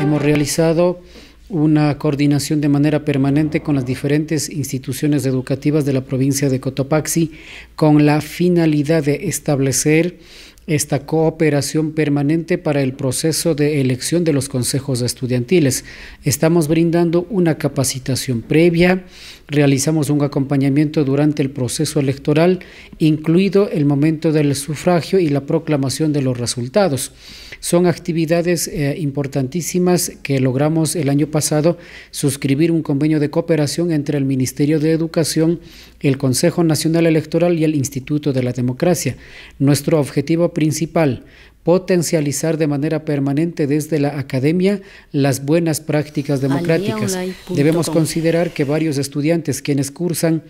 Hemos realizado una coordinación de manera permanente con las diferentes instituciones educativas de la provincia de Cotopaxi con la finalidad de establecer esta cooperación permanente para el proceso de elección de los consejos estudiantiles. Estamos brindando una capacitación previa, realizamos un acompañamiento durante el proceso electoral, incluido el momento del sufragio y la proclamación de los resultados. Son actividades eh, importantísimas que logramos el año pasado suscribir un convenio de cooperación entre el Ministerio de Educación, el Consejo Nacional Electoral y el Instituto de la Democracia. Nuestro objetivo principal, potencializar de manera permanente desde la academia las buenas prácticas democráticas. Debemos considerar que varios estudiantes quienes cursan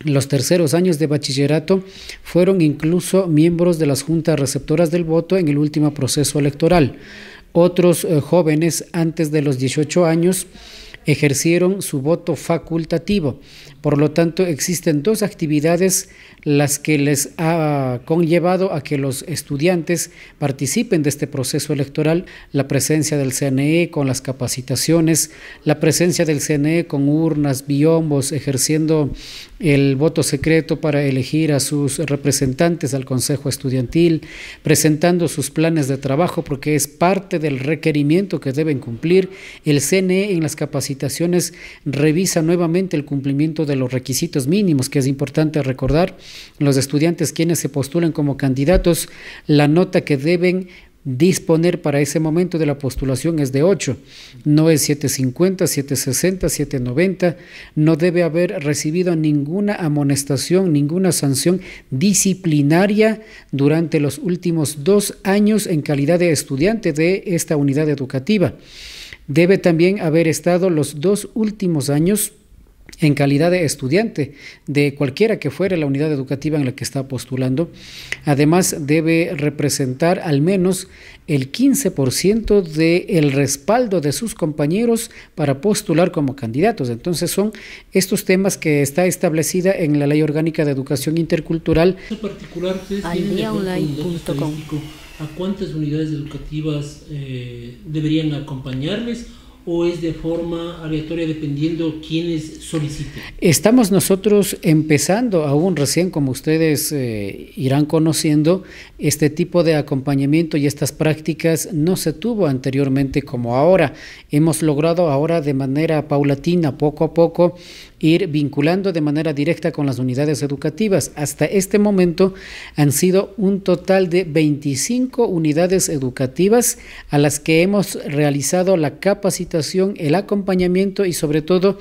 los terceros años de bachillerato fueron incluso miembros de las juntas receptoras del voto en el último proceso electoral. Otros eh, jóvenes antes de los 18 años ejercieron su voto facultativo. Por lo tanto, existen dos actividades las que les ha conllevado a que los estudiantes participen de este proceso electoral, la presencia del CNE con las capacitaciones, la presencia del CNE con urnas, biombos, ejerciendo el voto secreto para elegir a sus representantes al Consejo Estudiantil, presentando sus planes de trabajo porque es parte del requerimiento que deben cumplir el CNE en las capacitaciones revisa nuevamente el cumplimiento de los requisitos mínimos, que es importante recordar, los estudiantes quienes se postulan como candidatos, la nota que deben disponer para ese momento de la postulación es de 8, no es 750, 760, 790, no debe haber recibido ninguna amonestación, ninguna sanción disciplinaria durante los últimos dos años en calidad de estudiante de esta unidad educativa. Debe también haber estado los dos últimos años en calidad de estudiante de cualquiera que fuera la unidad educativa en la que está postulando. Además, debe representar al menos el 15% del de respaldo de sus compañeros para postular como candidatos. Entonces, son estos temas que está establecida en la Ley Orgánica de Educación Intercultural. ¿a cuántas unidades educativas eh, deberían acompañarles? o es de forma aleatoria dependiendo quiénes soliciten? Estamos nosotros empezando aún recién, como ustedes eh, irán conociendo, este tipo de acompañamiento y estas prácticas no se tuvo anteriormente como ahora. Hemos logrado ahora de manera paulatina, poco a poco, ir vinculando de manera directa con las unidades educativas. Hasta este momento han sido un total de 25 unidades educativas a las que hemos realizado la capacitación, el acompañamiento y sobre todo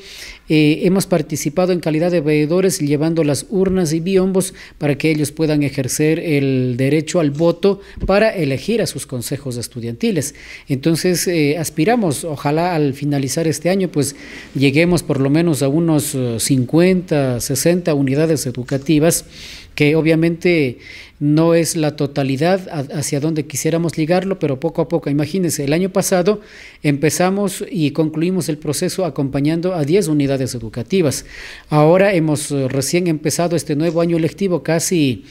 eh, hemos participado en calidad de veedores llevando las urnas y biombos para que ellos puedan ejercer el derecho al voto para elegir a sus consejos estudiantiles. Entonces eh, aspiramos, ojalá al finalizar este año, pues lleguemos por lo menos a unos 50, 60 unidades educativas, que obviamente no es la totalidad hacia donde quisiéramos ligarlo, pero poco a poco. Imagínense, el año pasado empezamos y concluimos el proceso acompañando a 10 unidades educativas. Ahora hemos eh, recién empezado este nuevo año lectivo, casi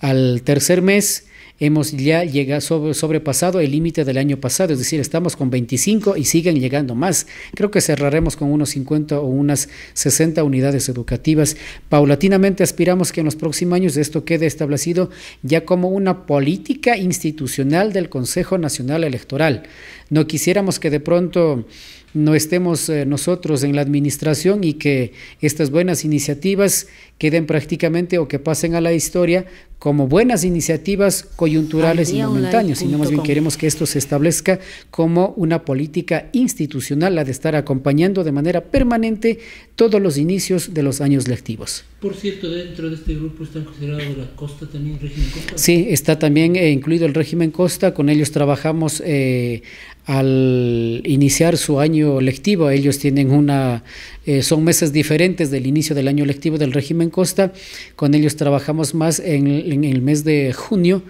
al tercer mes hemos ya llegado, sobrepasado el límite del año pasado, es decir, estamos con 25 y siguen llegando más. Creo que cerraremos con unos 50 o unas 60 unidades educativas. Paulatinamente aspiramos que en los próximos años esto quede establecido ya como una política institucional del Consejo Nacional Electoral. No quisiéramos que de pronto no estemos eh, nosotros en la administración y que estas buenas iniciativas queden prácticamente o que pasen a la historia como buenas iniciativas coyunturales y momentáneos, sino más bien queremos que esto se establezca como una política institucional, la de estar acompañando de manera permanente todos los inicios de los años lectivos. Por cierto, dentro de este grupo están considerados la Costa también, régimen Costa. Sí, está también eh, incluido el régimen Costa. Con ellos trabajamos eh, al iniciar su año lectivo. Ellos tienen una, eh, son meses diferentes del inicio del año lectivo del régimen Costa. Con ellos trabajamos más en el mes de junio.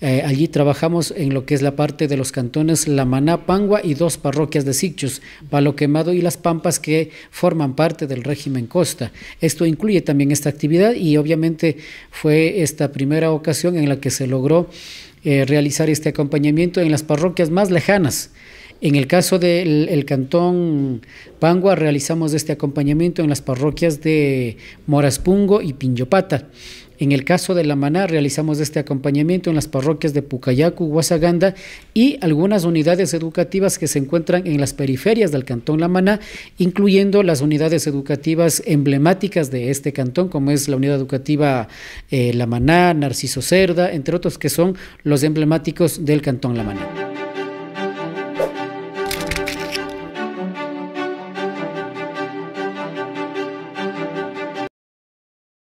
Eh, allí trabajamos en lo que es la parte de los cantones La Maná, Pangua y dos parroquias de Sichus, Palo Quemado y Las Pampas que forman parte del régimen Costa. Esto incluye también esta actividad y obviamente fue esta primera ocasión en la que se logró eh, realizar este acompañamiento en las parroquias más lejanas. En el caso del cantón Pangua, realizamos este acompañamiento en las parroquias de Moraspungo y Pinyopata. En el caso de La Maná, realizamos este acompañamiento en las parroquias de Pucayacu, Guasaganda y algunas unidades educativas que se encuentran en las periferias del cantón La Maná, incluyendo las unidades educativas emblemáticas de este cantón, como es la unidad educativa eh, La Maná, Narciso Cerda, entre otros que son los emblemáticos del cantón La Maná.